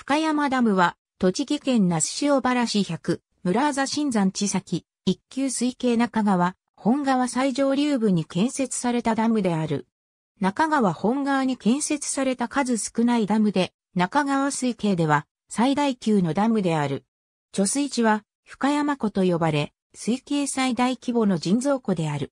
深山ダムは、栃木県那須塩原市100、村座新山地先、一級水系中川、本川最上流部に建設されたダムである。中川本川に建設された数少ないダムで、中川水系では最大級のダムである。貯水池は深山湖と呼ばれ、水系最大規模の人造湖である。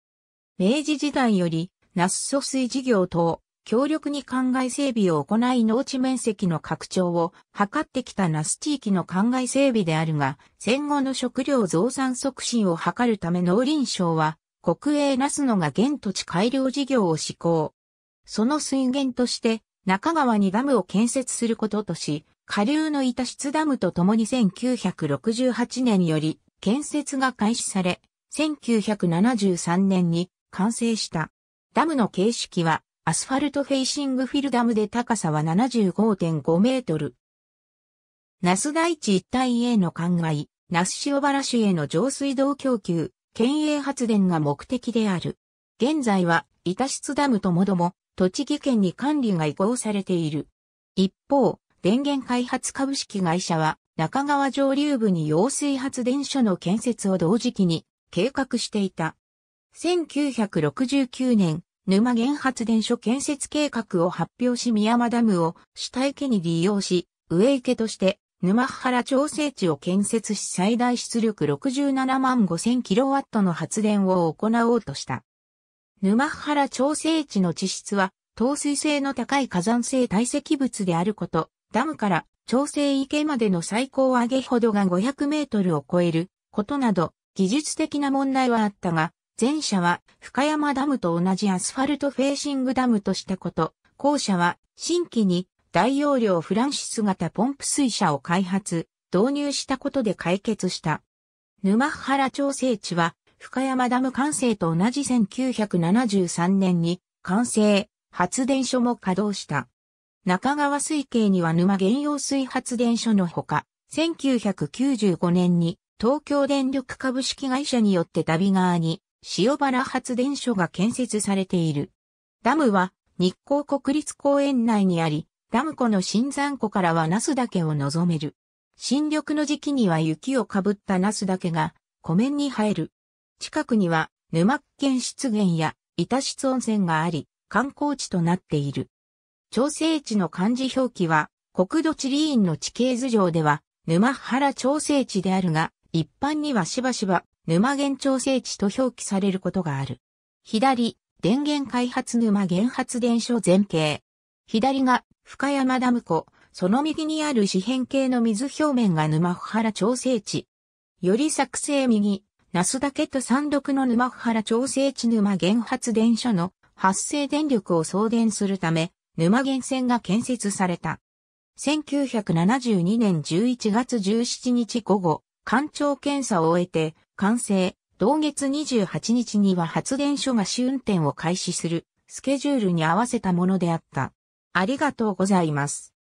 明治時代より、那須疎水事業等、強力に灌漑整備を行い農地面積の拡張を図ってきた那須地域の灌漑整備であるが、戦後の食料増産促進を図るため農林省は、国営那須野が現土地改良事業を施行。その水源として、中川にダムを建設することとし、下流の板室ダムとともに1968年より建設が開始され、1973年に完成した。ダムの形式はアスファルトフェイシングフィルダムで高さは75.5メートル。那須大地一帯への灌漑、那須塩原市への上水道供給、県営発電が目的である。現在は、板室ダムともども、栃木県に管理が移行されている。一方、電源開発株式会社は、中川上流部に揚水発電所の建設を同時期に計画していた。1969年、沼原発電所建設計画を発表し宮間ダムを主体家に利用し、上池として沼原調整池を建設し最大出力67万5000キロワットの発電を行おうとした。沼原調整池の地質は、透水性の高い火山性堆積物であること、ダムから調整池までの最高上げほどが500メートルを超えることなど、技術的な問題はあったが、前者は深山ダムと同じアスファルトフェーシングダムとしたこと、後者は新規に大容量フランシス型ポンプ水車を開発、導入したことで解決した。沼原調整地は深山ダム完成と同じ1973年に完成、発電所も稼働した。中川水系には沼原用水発電所のほか、1995年に東京電力株式会社によってダビ側に塩原発電所が建設されている。ダムは日光国立公園内にあり、ダム湖の新山湖からはナス岳を望める。新緑の時期には雪をかぶったナス岳が湖面に生える。近くには沼県湿原や板室温泉があり、観光地となっている。調整地の漢字表記は、国土地理院の地形図上では、沼原調整地であるが、一般にはしばしば沼源調整池と表記されることがある。左、電源開発沼原発電所前景。左が深山ダム湖、その右にある四辺形の水表面が沼原調整池。より作成右、ナスダケット山6の沼原調整池沼原発電所の発生電力を送電するため、沼源線が建設された。1972年11月17日午後、環境検査を終えて、完成、同月28日には発電所が試運転を開始する、スケジュールに合わせたものであった。ありがとうございます。